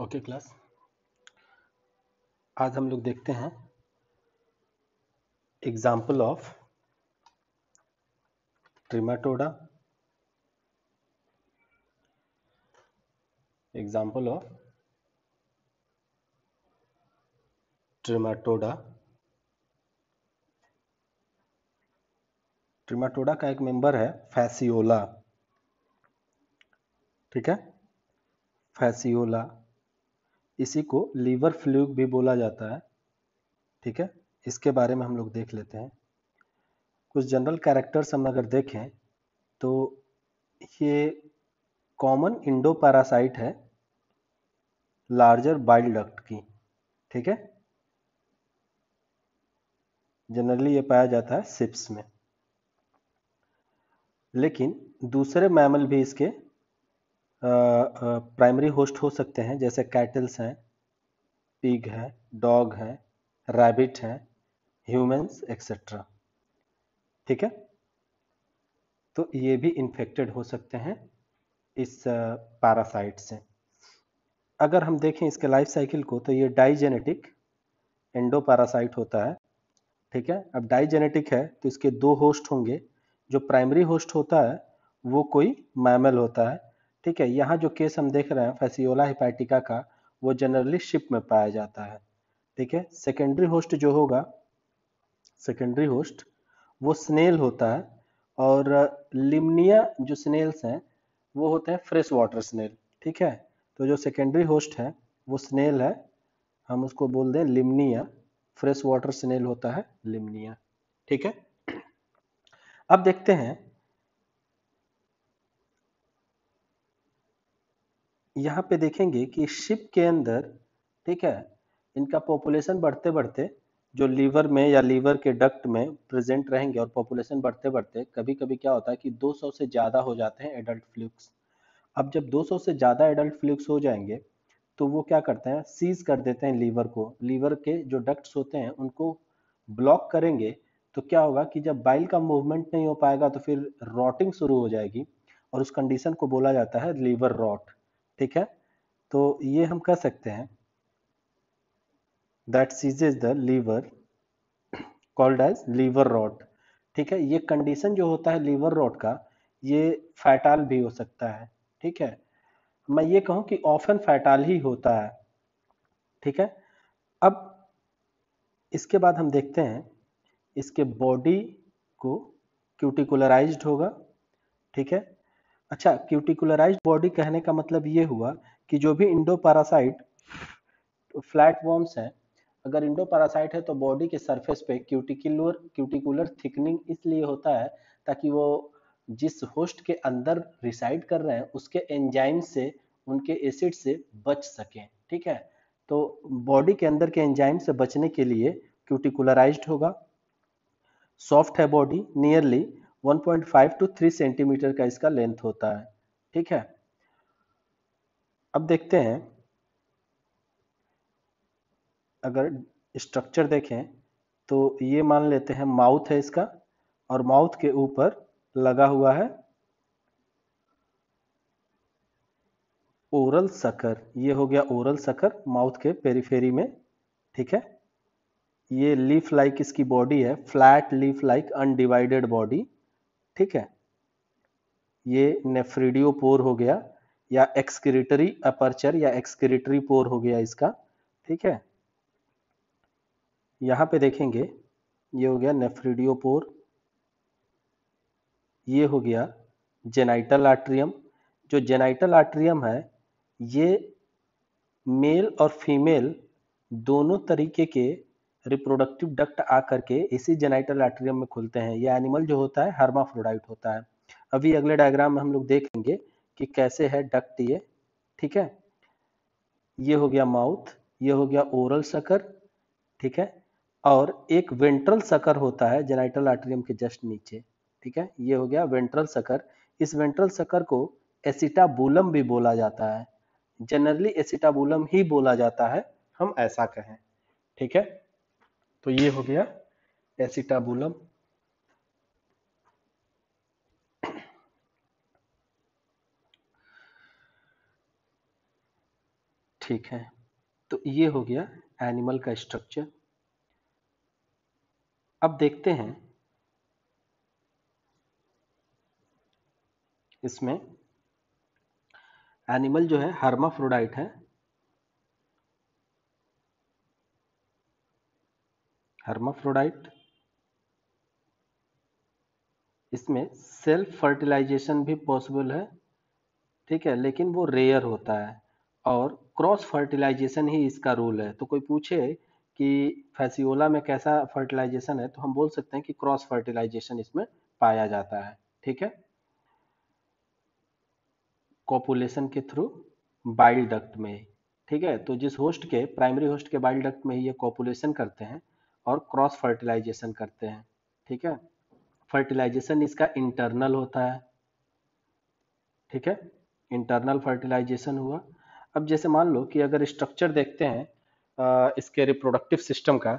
okay class आज हम लोग देखते हैं example of trematoda example of trematoda trematoda का एक मेंबर है फैसियोला ठीक है फैसियोला इसी को लीवर फ्लूक भी बोला जाता है ठीक है इसके बारे में हम लोग देख लेते हैं कुछ जनरल कैरेक्टर्स हम अगर देखें तो ये कॉमन इंडो पैरासाइट है लार्जर बाइल डक्ट की ठीक है जनरली ये पाया जाता है सिप्स में लेकिन दूसरे मैमल भी इसके प्राइमरी होस्ट हो सकते हैं जैसे कैटल्स हैं पिग है डॉग है रैबिट है ह्यूमंस एक्सेट्रा ठीक है तो ये भी इन्फेक्टेड हो सकते हैं इस पैरासाइट से अगर हम देखें इसके लाइफ साइकिल को तो ये डाइजेनेटिक एंडो पैरासाइट होता है ठीक है अब डाइजेनेटिक है तो इसके दो होस्ट होंगे जो प्राइमरी होस्ट होता है वो कोई मैमल होता है ठीक है यहाँ जो केस हम देख रहे हैं फैसियोला हिपैटिका का वो जनरली शिप में पाया जाता है ठीक है सेकेंडरी होस्ट जो होगा सेकेंडरी होस्ट वो स्नेल होता है और लिमनिया जो स्नेल्स हैं वो होते हैं फ्रेश वाटर स्नेल ठीक है तो जो सेकेंडरी होस्ट है वो स्नेल है हम उसको बोल दें लिमनिया फ्रेश वाटर स्नेल होता है लिमनिया ठीक है अब देखते हैं यहाँ पे देखेंगे कि शिप के अंदर ठीक है इनका पॉपुलेशन बढ़ते बढ़ते जो लीवर में या लीवर के डक्ट में प्रेजेंट रहेंगे और पॉपुलेशन बढ़ते बढ़ते कभी कभी क्या होता है कि 200 से ज़्यादा हो जाते हैं एडल्ट फ्लूक्स अब जब 200 से ज़्यादा एडल्ट फ्लूक्स हो जाएंगे तो वो क्या करते हैं सीज कर देते हैं लीवर को लीवर के जो डक्ट्स होते हैं उनको ब्लॉक करेंगे तो क्या होगा कि जब बाइल का मूवमेंट नहीं हो पाएगा तो फिर रॉटिंग शुरू हो जाएगी और उस कंडीशन को बोला जाता है लीवर रॉट ठीक है तो ये हम कह सकते हैं that seizes the liver called as liver rot ठीक है ये कंडीशन जो होता है लीवर रॉट का ये फैटाल भी हो सकता है ठीक है मैं ये कहूं कि ऑफन फैटाल ही होता है ठीक है अब इसके बाद हम देखते हैं इसके बॉडी को क्यूटिकुलराइज्ड होगा ठीक है अच्छा क्यूटिकुलराइज बॉडी कहने का मतलब ये हुआ कि जो भी इंडो पैरासाइट फ्लैट वॉर्म्स है अगर इंडो पैरासाइट है तो बॉडी के सरफेस पे क्यूटिकुलर क्यूटिकुलर थिकनिंग इसलिए होता है ताकि वो जिस होस्ट के अंदर रिसाइड कर रहे हैं उसके एंजाइम से उनके एसिड से बच सकें ठीक है तो बॉडी के अंदर के एंजाइम से बचने के लिए क्यूटिकुलराइज्ड होगा सॉफ्ट है बॉडी नियरली 1.5 टू 3 सेंटीमीटर का इसका लेंथ होता है ठीक है अब देखते हैं अगर स्ट्रक्चर देखें तो ये मान लेते हैं माउथ है इसका और माउथ के ऊपर लगा हुआ है ओरल सकर ये हो गया ओरल सकर माउथ के पेरीफेरी में ठीक है ये लीफ लाइक इसकी बॉडी है flat leaf like undivided body ठीक है ये नेफ्रिडियो पोर हो गया या एक्सक्रिटरी अपर्चर या एक्सक्रिटरी पोर हो गया इसका ठीक है यहां पे देखेंगे ये हो गया नेफ्रिडियो पोर ये हो गया जेनाइटल आर्ट्रियम जो जेनाइटल आर्ट्रियम है ये मेल और फीमेल दोनों तरीके के रिप्रोडक्टिव डक्ट आकर के इसी जेनाइटल आर्ट्रियम में खुलते हैं यह एनिमल जो होता है हर्माफ्रोडाइट होता है अभी अगले डायग्राम में हम लोग देखेंगे कि कैसे है डक्ट ये ठीक है ये हो गया माउथ ये हो गया ओरल सकर ठीक है और एक वेंट्रल सकर होता है जेनाइटल आर्ट्रियम के जस्ट नीचे ठीक है ये हो गया वेंट्रल सकर इस वेंट्रल सकर को एसिटाबुलम भी बोला जाता है जनरली एसिटाबुलम ही बोला जाता है हम ऐसा कहें ठीक है तो ये हो गया एसिटाबुलम ठीक है तो ये हो गया एनिमल का स्ट्रक्चर अब देखते हैं इसमें एनिमल जो है हर्माफ्रोडाइट है हर्माफ्रोडाइट इसमें सेल्फ फर्टिलाइजेशन भी पॉसिबल है ठीक है लेकिन वो रेयर होता है और क्रॉस फर्टिलाइजेशन ही इसका रूल है तो कोई पूछे कि फैसियोला में कैसा फर्टिलाइजेशन है तो हम बोल सकते हैं कि क्रॉस फर्टिलाइजेशन इसमें पाया जाता है ठीक है कॉपुलेशन के थ्रू बाइल डक्ट में ठीक है तो जिस होस्ट के प्राइमरी होस्ट के बाइल डक्ट में ही ये कॉपुलेशन करते हैं और क्रॉस फर्टिलाइजेशन करते हैं ठीक है फर्टिलाइजेशन इसका इंटरनल होता है ठीक है इंटरनल फर्टिलाइजेशन हुआ अब जैसे मान लो कि अगर स्ट्रक्चर देखते हैं इसके रिप्रोडक्टिव सिस्टम का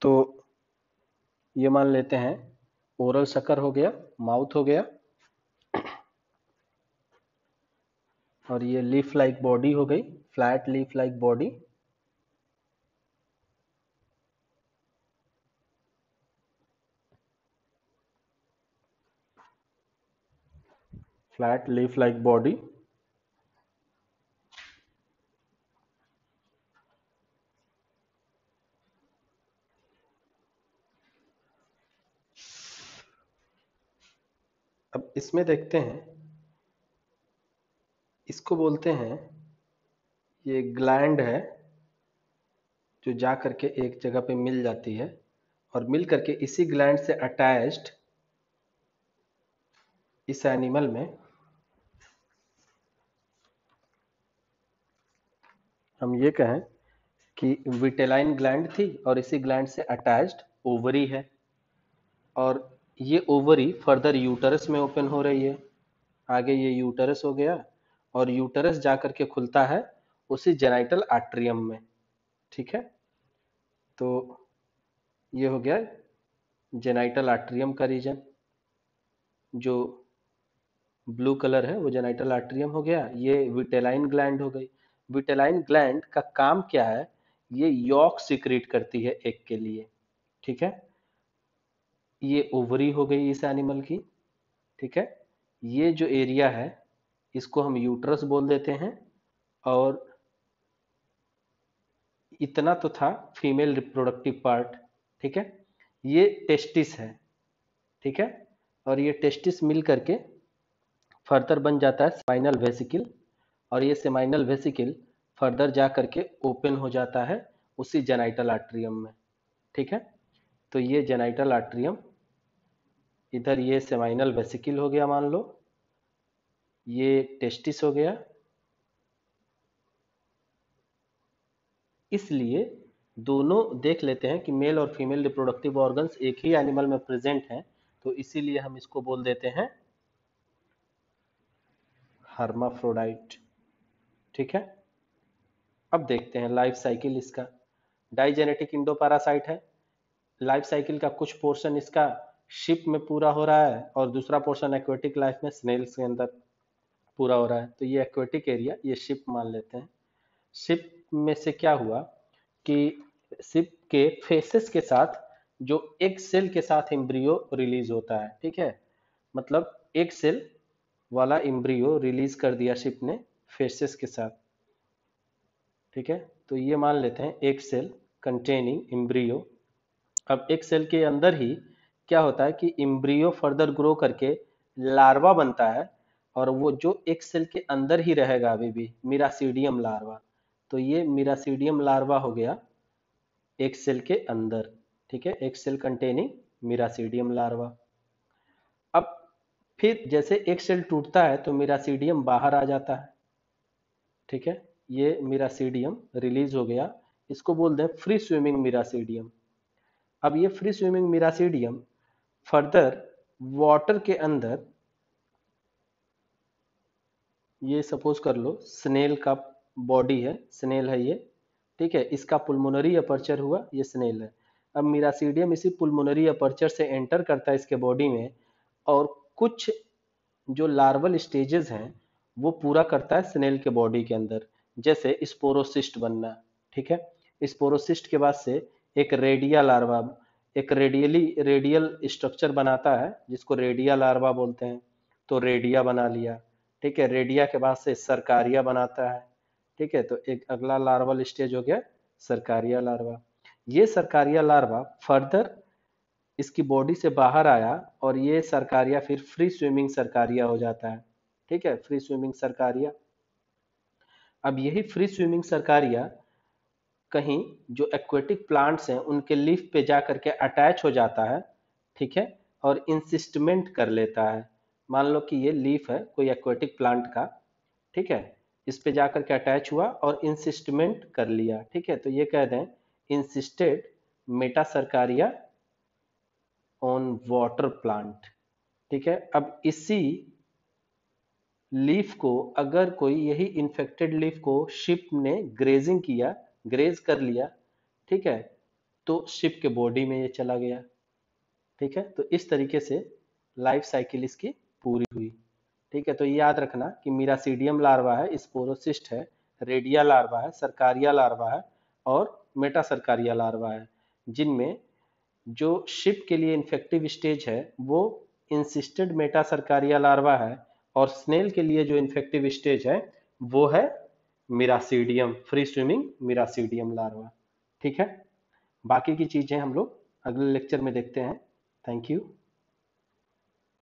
तो ये मान लेते हैं ओरल सकर हो गया माउथ हो गया और ये लीफ लाइक बॉडी हो गई flat leaf like body flat leaf like body अब इसमें देखते हैं इसको बोलते हैं ये ग्लैंड है जो जा करके एक जगह पे मिल जाती है और मिल करके इसी ग्लैंड से अटैच्ड इस एनिमल में हम ये कहें कि विटेलाइन ग्लैंड थी और इसी ग्लैंड से अटैच्ड ओवरी है और ये ओवरी फर्दर यूटरस में ओपन हो रही है आगे ये यूटरस हो गया और यूटरस जा करके खुलता है उसी जेनाइटल आर्ट्रियम में ठीक है तो ये हो गया जेनाइटल आर्ट्रियम का रीजन जो ब्लू कलर है वो जेनाइटल आर्ट्रियम हो गया ये विटेलाइन ग्लैंड हो गई ब्यूटेलाइन ग्लैंड का काम क्या है ये यॉक सिक्रेट करती है एक के लिए ठीक है ये ओवरी हो गई इस एनिमल की ठीक है ये जो एरिया है इसको हम यूट्रस बोल देते हैं और इतना तो था फीमेल रिप्रोडक्टिव पार्ट ठीक है ये टेस्टिस है ठीक है और ये टेस्टिस मिल करके फर्दर बन जाता है स्पाइनल वेसिकल और ये सेमाइनल वेसिकल फर्दर जा करके ओपन हो जाता है उसी जेनाइटल आर्ट्रियम में ठीक है तो ये जेनाइटल आर्ट्रियम इधर ये सेमाइनल वेसिकल हो गया मान लो ये टेस्टिस हो गया इसलिए दोनों देख लेते हैं कि मेल और फीमेल रिप्रोडक्टिव ऑर्गन्स एक ही एनिमल में प्रेजेंट हैं तो इसीलिए हम इसको बोल देते हैं हर्माफ्रोडाइट ठीक है अब देखते हैं लाइफ साइकिल इसका डाइजेनेटिक इंडो पैरासाइट है लाइफ साइकिल का कुछ पोर्शन इसका शिप में पूरा हो रहा है और दूसरा पोर्शन एक्वेटिक लाइफ में स्नेल्स के अंदर पूरा हो रहा है तो ये एक्वेटिक एरिया ये शिप मान लेते हैं शिप में से क्या हुआ कि शिप के फेसेस के साथ जो एक सेल के साथ इम्ब्रियो रिलीज होता है ठीक है मतलब एक सेल वाला इम्ब्रियो रिलीज कर दिया शिप ने फेसेस के साथ ठीक है तो ये मान लेते हैं एक सेल कंटेनिंग इम्ब्रियो अब एक सेल के अंदर ही क्या होता है कि इम्ब्रियो फर्दर ग्रो करके लार्वा बनता है और वो जो एक सेल के अंदर ही रहेगा अभी भी मिरासीडियम लार्वा तो ये मिरासीडियम लार्वा हो गया एक सेल के अंदर ठीक है एक सेल कंटेनिंग मिरासीडियम लार्वा अब फिर जैसे एक सेल टूटता है तो मिरासीडियम बाहर आ जाता है ठीक है ये मीरासीडियम रिलीज हो गया इसको बोलते हैं फ्री स्विमिंग मीरासीडियम अब ये free swimming miracidium further water के अंदर ये सपोज कर लो स्नेल का बॉडी है स्नेल है ये ठीक है इसका पुलमोनरी अपर्चर हुआ ये स्नेल है अब मीरासीडियम इसी पुलमोनरी अपर्चर से एंटर करता है इसके बॉडी में और कुछ जो लार्वल स्टेजेस हैं वो पूरा करता है स्नेल के बॉडी के अंदर जैसे स्पोरोसिस्ट बनना ठीक है स्पोरोसिस्ट के बाद से एक रेडिया लार्वा एक रेडियली रेडियल स्ट्रक्चर बनाता है जिसको रेडिया लार्वा बोलते हैं तो रेडिया बना लिया ठीक है रेडिया के बाद से सरकारिया बनाता है ठीक है तो एक अगला लार्वल स्टेज हो गया सरकारिया लार्वा ये सरकारिया लार्वा फर्दर इसकी बॉडी से बाहर आया और ये सरकारिया फिर फ्री स्विमिंग सरकारिया हो जाता है ठीक है फ्री स्विमिंग सरकारिया अब यही फ्री स्विमिंग सरकारिया कहीं जो एक्वेटिक प्लांट्स हैं उनके लीफ पे जा करके अटैच हो जाता है ठीक है और इंसिस्टमेंट कर लेता है मान लो कि ये लीफ है कोई एक्वेटिक प्लांट का ठीक है इस पे जा करके अटैच हुआ और इंसिस्टमेंट कर लिया ठीक है तो ये कह दें encysted metacercaria on water plant ठीक है अब इसी लीफ को अगर कोई यही इन्फेक्टेड लीफ को शिप ने ग्रेजिंग किया ग्रेज कर लिया ठीक है तो शिप के बॉडी में ये चला गया ठीक है तो इस तरीके से लाइफ साइकिल इसकी पूरी हुई ठीक है तो याद रखना कि मीरासीडियम लार्वा है स्पोरोसिस्ट है रेडिया लार्वा है सरकारिया लार्वा है और मेटा सरकारिया लार्वा है जिनमें जो शिप के लिए इन्फेक्टिव स्टेज है वो इंसिस्टेड मेटा सरकारिया लार्वा है और स्नेल के लिए जो इन्फेक्टिव स्टेज है वो है miracidium free swimming miracidium larva ठीक है बाकी की चीज़ें हम लोग अगले लेक्चर में देखते हैं थैंक यू